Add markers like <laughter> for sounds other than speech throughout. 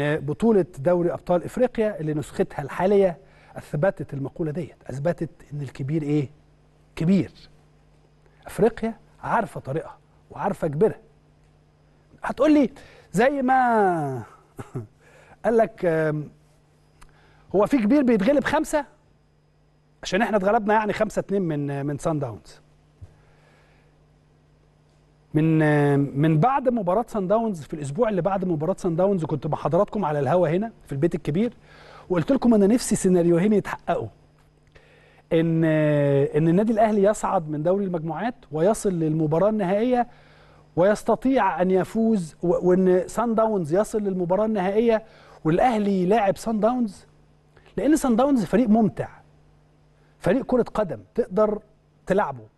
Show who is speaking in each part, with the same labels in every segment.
Speaker 1: ان بطوله دوري ابطال افريقيا اللي نسختها الحاليه اثبتت المقوله ديت اثبتت ان الكبير ايه كبير افريقيا عارفه طريقها وعارفه كبيرها هتقول لي زي ما <laughs> قال لك هو في كبير بيتغلب خمسه عشان احنا اتغلبنا يعني خمسه اتنين من آه، من سان داونز من من بعد مباراه سان داونز في الاسبوع اللي بعد مباراه سان داونز كنت مع حضراتكم على الهوا هنا في البيت الكبير وقلت لكم انا نفسي سيناريوهين يتحققوا ان ان النادي الاهلي يصعد من دوري المجموعات ويصل للمباراه النهائيه ويستطيع ان يفوز وان سان داونز يصل للمباراه النهائيه والاهلي يلاعب سان داونز لان سان داونز فريق ممتع فريق كره قدم تقدر تلعبه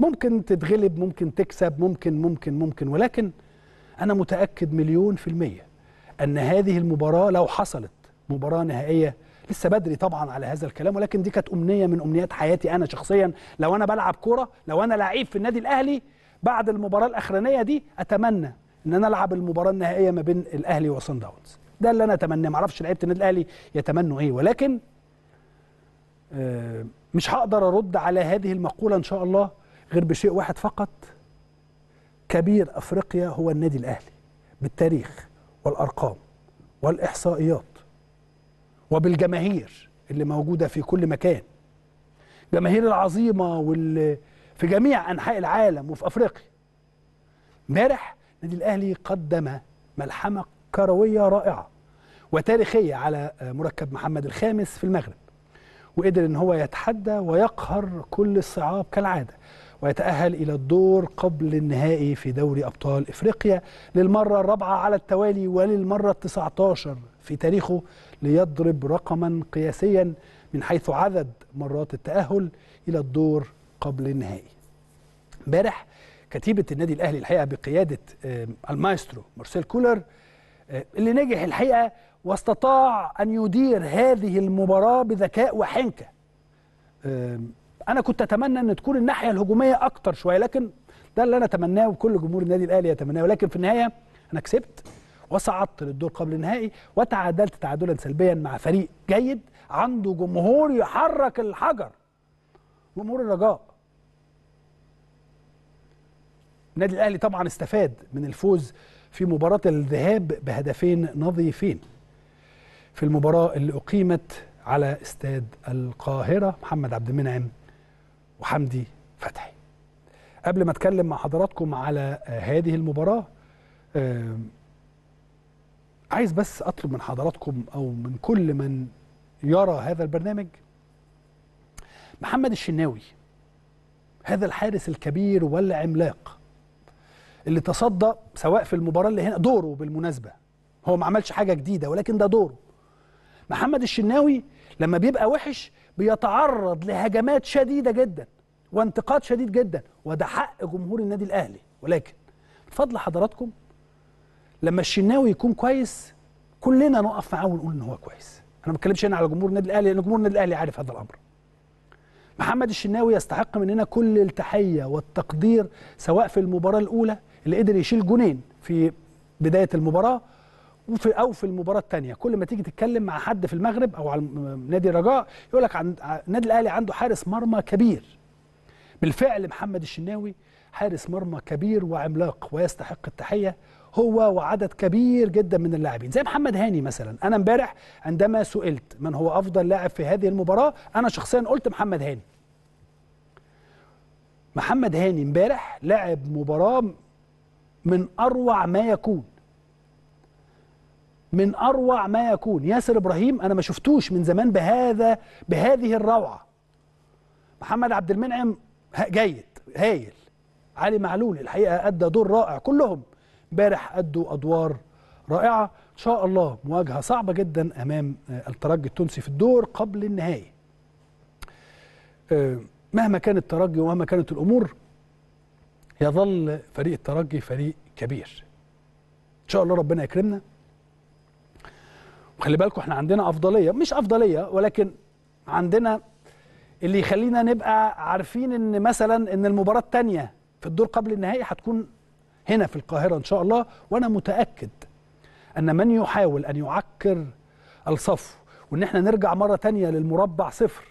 Speaker 1: ممكن تتغلب ممكن تكسب ممكن ممكن ممكن ولكن أنا متأكد مليون في المية أن هذه المباراة لو حصلت مباراة نهائية لسه بدري طبعا على هذا الكلام ولكن دي كانت أمنية من أمنيات حياتي أنا شخصيا لو أنا بلعب كورة لو أنا لعيب في النادي الأهلي بعد المباراة الأخرانية دي أتمنى ان انا العب المباراه النهائيه ما بين الاهلي وصن داونز ده اللي انا اتمناه معرفش لعيبه النادي الاهلي يتمنوا ايه ولكن آه، مش هقدر ارد على هذه المقوله ان شاء الله غير بشيء واحد فقط كبير افريقيا هو النادي الاهلي بالتاريخ والارقام والاحصائيات وبالجماهير اللي موجوده في كل مكان جماهير العظيمه واللي في جميع انحاء العالم وفي افريقيا امبارح النادي الاهلي قدم ملحمه كرويه رائعه وتاريخيه على مركب محمد الخامس في المغرب وقدر ان هو يتحدى ويقهر كل الصعاب كالعاده ويتأهل إلى الدور قبل النهائي في دوري أبطال إفريقيا للمرة الرابعة على التوالي وللمرة التسعتاشر في تاريخه ليضرب رقما قياسيا من حيث عدد مرات التأهل إلى الدور قبل النهائي امبارح كتيبة النادي الأهلي الحقيقة بقيادة المايسترو مارسيل كولر اللي نجح الحقيقة واستطاع أن يدير هذه المباراة بذكاء وحنكة انا كنت اتمنى ان تكون الناحيه الهجوميه اكتر شويه لكن ده اللي انا اتمناه وكل جمهور النادي الاهلي يتمناه ولكن في النهايه انا كسبت وصعدت للدور قبل النهائي وتعادلت تعادلا سلبيا مع فريق جيد عنده جمهور يحرك الحجر جمهور الرجاء النادي الاهلي طبعا استفاد من الفوز في مباراه الذهاب بهدفين نظيفين في المباراه اللي اقيمت على استاد القاهره محمد عبد المنعم وحمدي فتحي قبل ما اتكلم مع حضراتكم على آه، هذه المباراه آه، عايز بس اطلب من حضراتكم او من كل من يرى هذا البرنامج محمد الشناوي هذا الحارس الكبير والعملاق اللي تصدى سواء في المباراه اللي هنا دوره بالمناسبه هو ما عملش حاجه جديده ولكن ده دوره محمد الشناوي لما بيبقى وحش بيتعرض لهجمات شديده جدا وانتقاد شديد جدا وده حق جمهور النادي الاهلي ولكن بفضل حضراتكم لما الشناوي يكون كويس كلنا نقف معاه ونقول ان هو كويس انا ما بتكلمش هنا على جمهور النادي الاهلي لان جمهور النادي الاهلي عارف هذا الامر محمد الشناوي يستحق مننا كل التحيه والتقدير سواء في المباراه الاولى اللي قدر يشيل جونين في بدايه المباراه وفي او في المباراه الثانيه كل ما تيجي تتكلم مع حد في المغرب او على نادي الرجاء يقول لك عن النادي الاهلي عنده حارس مرمى كبير بالفعل محمد الشناوي حارس مرمى كبير وعملاق ويستحق التحيه هو وعدد كبير جدا من اللاعبين زي محمد هاني مثلا انا امبارح عندما سئلت من هو افضل لاعب في هذه المباراه انا شخصيا قلت محمد هاني محمد هاني امبارح لعب مباراه من اروع ما يكون من اروع ما يكون ياسر ابراهيم انا ما شفتوش من زمان بهذا بهذه الروعه محمد عبد المنعم جيد هايل علي معلول الحقيقه ادى دور رائع كلهم امبارح ادوا ادوار رائعه ان شاء الله مواجهه صعبه جدا امام آه، الترجي التونسي في الدور قبل النهائي آه، مهما كان الترجي ومهما كانت الامور يظل فريق الترجي فريق كبير ان شاء الله ربنا يكرمنا خلي بالكم احنا عندنا افضليه مش افضليه ولكن عندنا اللي يخلينا نبقى عارفين ان مثلا ان المباراه الثانيه في الدور قبل النهائي هتكون هنا في القاهره ان شاء الله وانا متاكد ان من يحاول ان يعكر الصفو وان احنا نرجع مره تانية للمربع صفر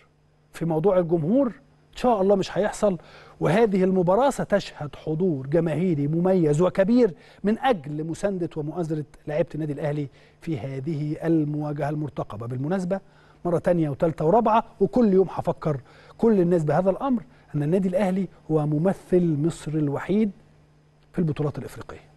Speaker 1: في موضوع الجمهور شاء الله مش هيحصل وهذه المباراة ستشهد حضور جماهيري مميز وكبير من أجل مساندة ومؤازرة لعيبة النادي الأهلي في هذه المواجهة المرتقبة بالمناسبة مرة تانية وثالثة ورابعة وكل يوم هفكر كل الناس بهذا الأمر أن النادي الأهلي هو ممثل مصر الوحيد في البطولات الإفريقية